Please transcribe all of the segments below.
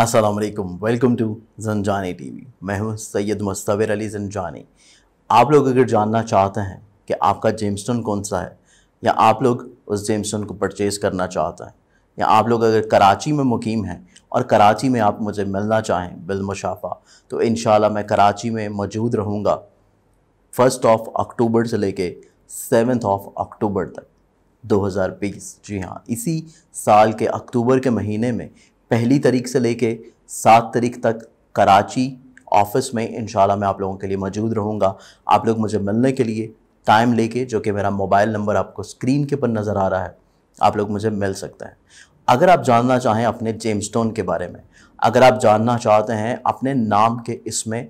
Aslam welcome to जनजानी TV मैं हूं सैयद मुस्तवर अली जनजानी आप लोग अगर जानना चाहते हैं कि आपका जेमस्टोन कौन सा है या आप लोग उस जेमस्टोन को परचेज़ करना चाहते हैं या आप लोग अगर कराची में मुकीम हैं और कराची में आप मुझे मिलना चाहें बिलमशाफा तो इन मैं कराची में मौजूद रहूँगा फ़र्स्ट ऑफ अक्टूबर से लेके सेवन्थ ऑफ अक्टूबर तक 2020 जी हाँ इसी साल के अक्टूबर के महीने में पहली तारीख से लेके सात तारीख तक कराची ऑफिस में इन मैं आप लोगों के लिए मौजूद रहूँगा आप लोग मुझे मिलने के लिए टाइम लेके जो कि मेरा मोबाइल नंबर आपको स्क्रीन के ऊपर नज़र आ रहा है आप लोग मुझे मिल सकते हैं अगर आप जानना चाहें अपने जेम्सटोन के बारे में अगर आप जानना चाहते हैं अपने नाम के इसमें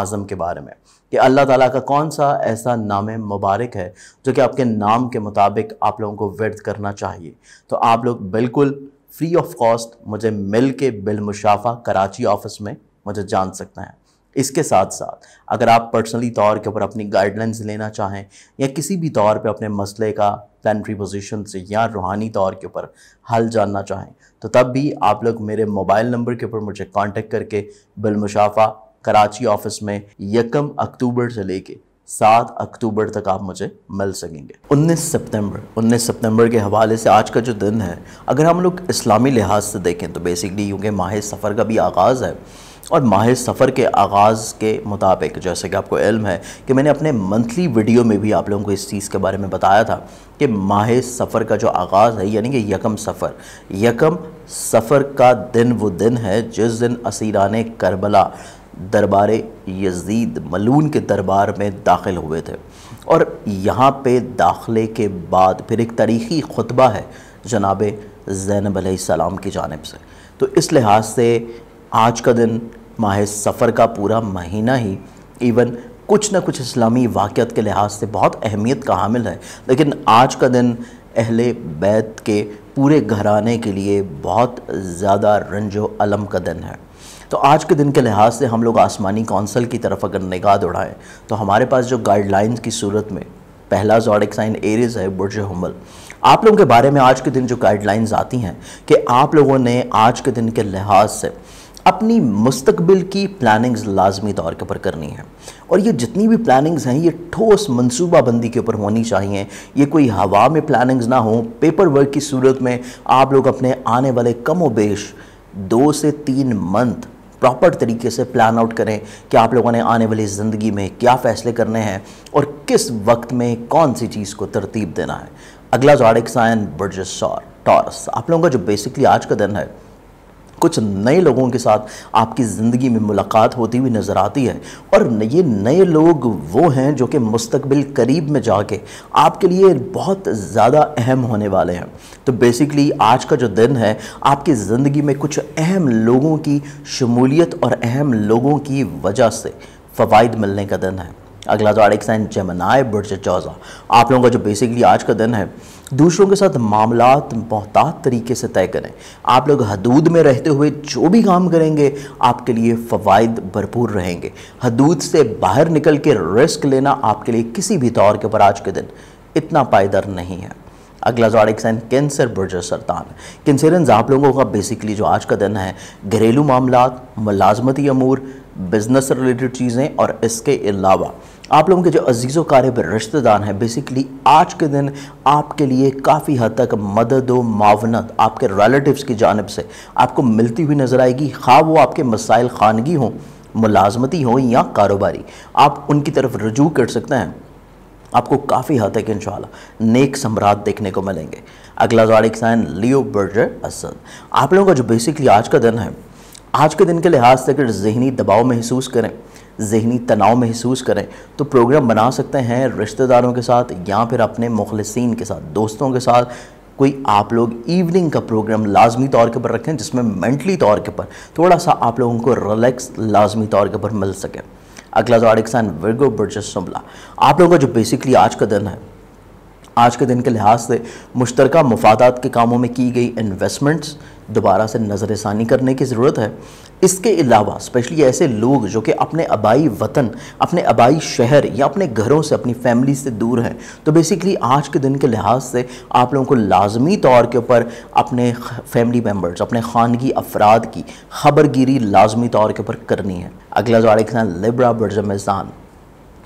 आज़म के बारे में कि अल्लाह ताला का कौन सा ऐसा नाम मुबारक है जो कि आपके नाम के मुताबिक आप लोगों को वर्द करना चाहिए तो आप लोग बिल्कुल फ्री ऑफ कॉस्ट मुझे मिल के बिलमुशाफा कराची ऑफिस में मुझे जान सकते हैं इसके साथ साथ अगर आप पर्सनली तौर के ऊपर अपनी गाइडलाइंस लेना चाहें या किसी भी तौर पे अपने मसले का प्लानटरी पोजीशन से या रूहानी तौर के ऊपर हल जानना चाहें तो तब भी आप लोग मेरे मोबाइल नंबर के ऊपर मुझे कांटेक्ट करके बिलमुशाफा कराची ऑफिस में यकम अक्टूबर से लेके सात अक्टूबर तक आप मुझे मिल सकेंगे 19 सितंबर 19 सितंबर के हवाले से आज का जो दिन है अगर हम लोग इस्लामी लिहाज से देखें तो बेसिकली क्योंकि माह सफ़र का भी आगाज़ है और माह सफ़र के आगाज़ के मुताबिक जैसे कि आपको इल्म है कि मैंने अपने मंथली वीडियो में भी आप लोगों को इस चीज़ के बारे में बताया था कि माह सफ़र का जो आगाज़ है यानी कि यकम सफ़र यकम सफ़र का दिन वो दिन है जिस दिन असीरान करबला दरबार यजीद मलून के दरबार में दाखिल हुए थे और यहाँ पे दाखिले के बाद फिर एक तारीखी खुतबा है जनाब ज़ैनब सलाम की जानब से तो इस लिहाज से आज का दिन माह सफ़र का पूरा महीना ही इवन कुछ ना कुछ इस्लामी वाक़त के लिहाज से बहुत अहमियत का हामिल है लेकिन आज का दिन अहले बैत के पूरे घराने के लिए बहुत ज़्यादा रंजो अलम का दिन है तो आज के दिन के लिहाज से हम लोग आसमानी कौंसल की तरफ अगर निगाह उड़ाएँ तो हमारे पास जो गाइडलाइंस की सूरत में पहला जॉडिक साइन एरिज है बुर्ज हमल आप लोगों के बारे में आज के दिन जो गाइडलाइंस आती हैं कि आप लोगों ने आज के दिन के लिहाज से अपनी मुस्तबिल की प्लानिंग्स लाजमी तौर के ऊपर करनी है और ये जितनी भी प्लानिंग्स हैं ये ठोस मनसूबाबंदी के ऊपर होनी चाहिए ये कोई हवा में प्लानिंग्स ना हो पेपर वर्क की सूरत में आप लोग अपने आने वाले कम बेश दो से तीन मंथ प्रॉपर तरीके से प्लान आउट करें कि आप लोगों ने आने वाली ज़िंदगी में क्या फ़ैसले करने हैं और किस वक्त में कौन सी चीज़ को तरतीब देना है अगला जॉडिक साइन बर्जस टॉरस आप लोगों का जो बेसिकली आज का दिन है कुछ नए लोगों के साथ आपकी ज़िंदगी में मुलाकात होती हुई नज़र आती है और ये नए लोग वो हैं जो कि मुस्तबिल करीब में जाके आपके लिए बहुत ज़्यादा अहम होने वाले हैं तो बेसिकली आज का जो दिन है आपकी ज़िंदगी में कुछ अहम लोगों की शमूलियत और अहम लोगों की वजह से फ़वाद मिलने का दिन है अगला जारिक तो साइन जमनाए बुरज चौज़ा आप लोगों का जो बेसिकली आज का दिन है दूसरों के साथ मामला मोहतात तरीके से तय करें आप लोग हदूद में रहते हुए जो भी काम करेंगे आपके लिए फ़वाद भरपूर रहेंगे हदूद से बाहर निकल के रिस्क लेना आपके लिए किसी भी तौर के ऊपर आज के दिन इतना पायदार नहीं है अगला एक साइन कैंसर बर्जर सरतान कैंसरन्स आप लोगों का बेसिकली जो आज का दिन है घरेलू मामला मुलाजमती अमूर बिज़नेस रिलेटेड चीज़ें और इसके अलावा आप लोगों के जो अजीज़ो कारब रिश्तेदार हैं बेसिकली आज के दिन आपके लिए काफ़ी हद तक मदद व मावनत आपके रिलेटिव्स की जानब से आपको मिलती हुई नज़र आएगी खा हाँ, वो आपके मसाइल खानगी हों मुलाजमती हों या कारोबारी आप उनकी तरफ रजू कर सकते हैं आपको काफ़ी हद तक इन नेक सम्राट देखने को मिलेंगे अगला जाड़ साइन लियो बर्जर असद आप लोगों का जो बेसिकली आज का दिन है आज के दिन के लिहाज से अगर जहनी दबाव महसूस करें जहनी तनाव महसूस करें तो प्रोग्राम बना सकते हैं रिश्तेदारों के साथ या फिर अपने मुखलसिन के साथ दोस्तों के साथ कोई आप लोग इवनिंग का प्रोग्राम लाजमी तौर के पर रखें जिसमें मेंटली तौर के पर थोड़ा सा आप लोगों को रिलैक्स लाजमी तौर के पर मिल सके अगला जॉडिक्स एंड वर्गो बर्जस आप लोगों का जो बेसिकली आज का दिन है आज के दिन के लिहाज से मुश्तर मफादात के कामों में की गई इन्वेस्टमेंट्स दोबारा से नज़र षानी करने की ज़रूरत है इसके अलावा स्पेशली ऐसे लोग जो कि अपने आबाई वतन अपने आबाई शहर या अपने घरों से अपनी फैमिली से दूर हैं तो बेसिकली आज के दिन के लिहाज से आप लोगों को लाजमी तौर के ऊपर अपने फैमिली मेम्बर्स अपने खानगी अफराद की खबरगिरी लाजमी तौर के ऊपर करनी है अगला जो आ लिखना लिब्रा बर्जमजान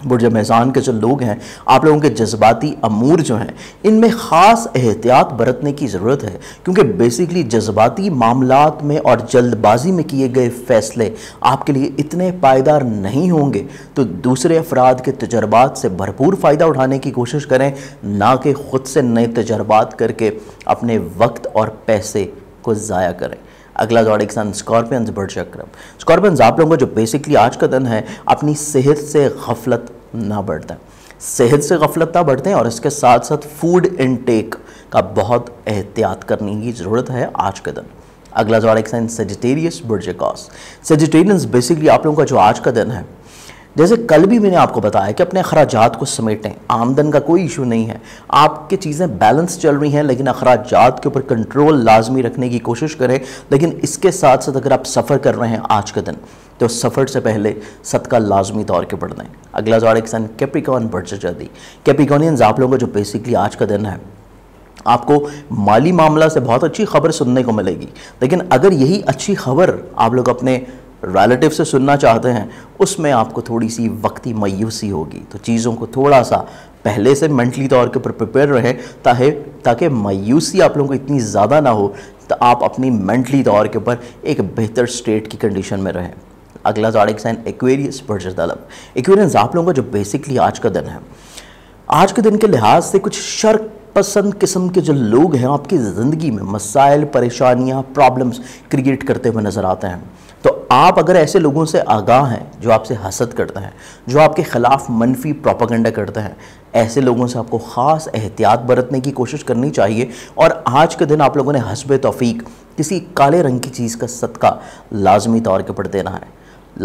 बुरज मैजान के जो लोग हैं आप लोगों के जज्बाती अमूर जो हैं इनमें ख़ास एहतियात बरतने की ज़रूरत है क्योंकि बेसिकली जज्बाती मामलों में और जल्दबाजी में किए गए फ़ैसले आपके लिए इतने पायदार नहीं होंगे तो दूसरे अफराद के तजर्बात से भरपूर फ़ायदा उठाने की कोशिश करें ना कि ख़ुद से नए तजर्बात करके अपने वक्त और पैसे को ज़ाया करें अगला जॉडिक सन स्कॉर्पियंस बर्ड चक्रम स्कॉर्पियंस आप लोगों को जो बेसिकली आज का दिन है अपनी सेहत से गफलत ना बढ़ता सेहत से गफलत ना बढ़ते हैं और इसके साथ साथ फूड इनटेक का बहुत एहतियात करने की ज़रूरत है आज के दिन अगला जॉडिक सन सजिटेरियस बर्जकॉस सेजिटेरियंस बेसिकली आप लोगों का जो आज का दिन है जैसे कल भी मैंने आपको बताया कि अपने अखराजात को समेटें आमदन का कोई इशू नहीं है आपकी चीज़ें बैलेंस चल रही हैं लेकिन अखराजात के ऊपर कंट्रोल लाजमी रखने की कोशिश करें लेकिन इसके साथ साथ अगर आप सफ़र कर रहे हैं आज के दिन तो सफ़र से पहले सदका लाजमी तौर के बढ़ दें अगला जवार एक सन कैप्रिकॉन बढ़ जल्दी कैप्रिकॉनियंस आप लोगों का जो बेसिकली आज का दिन है आपको माली मामला से बहुत अच्छी खबर सुनने को मिलेगी लेकिन अगर यही अच्छी खबर आप लोग अपने रिलेटिव से सुनना चाहते हैं उसमें आपको थोड़ी सी वक्ती मायूसी होगी तो चीज़ों को थोड़ा सा पहले से मेंटली तौर के ऊपर प्रिपेयर रहें ताकि ताकि मायूसी आप लोगों को इतनी ज़्यादा ना हो तो आप अपनी मेंटली तौर के ऊपर एक बेहतर स्टेट की कंडीशन में रहें अगला जाड़िक साइन एक्वेरियस वर्सेस दलब एक्वेरियंस आप लोगों का जो बेसिकली आज का दिन है आज के दिन के लिहाज से कुछ शर्क पसंद किस्म के जो लोग हैं आपकी ज़िंदगी में मसाइल परेशानियाँ प्रॉब्लम्स क्रिएट करते हुए नज़र आते हैं तो आप अगर ऐसे लोगों से आगाह हैं जो आपसे हसद करते हैं जो आपके ख़िलाफ़ मनफी प्रोपागेंडा करते हैं ऐसे लोगों से आपको ख़ास एहतियात बरतने की कोशिश करनी चाहिए और आज के दिन आप लोगों ने हसब तोफ़ी किसी काले रंग की चीज़ का सदका लाजमी तौर के पर देना है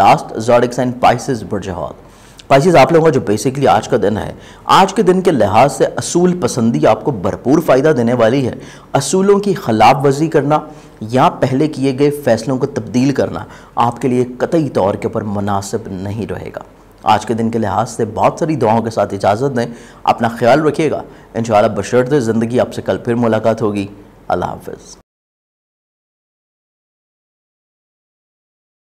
लास्ट जॉडिक्स एंड पाइसिस बुरजहाद पाइसिस आप लोगों का जो बेसिकली आज का दिन है आज के दिन के लिहाज से असूल पसंदी आपको भरपूर फ़ायदा देने वाली है असूलों की खिलाफ वर्जी करना या पहले किए गए फैसलों को तब्दील करना आपके लिए कतई तौर के ऊपर मुनासिब नहीं रहेगा आज के दिन के लिहाज से बहुत सारी दुआओं के साथ इजाज़त दें अपना ख्याल रखिएगा इन शबशरत ज़िंदगी आपसे कल फिर मुलाकात होगी अल्लाह हाफ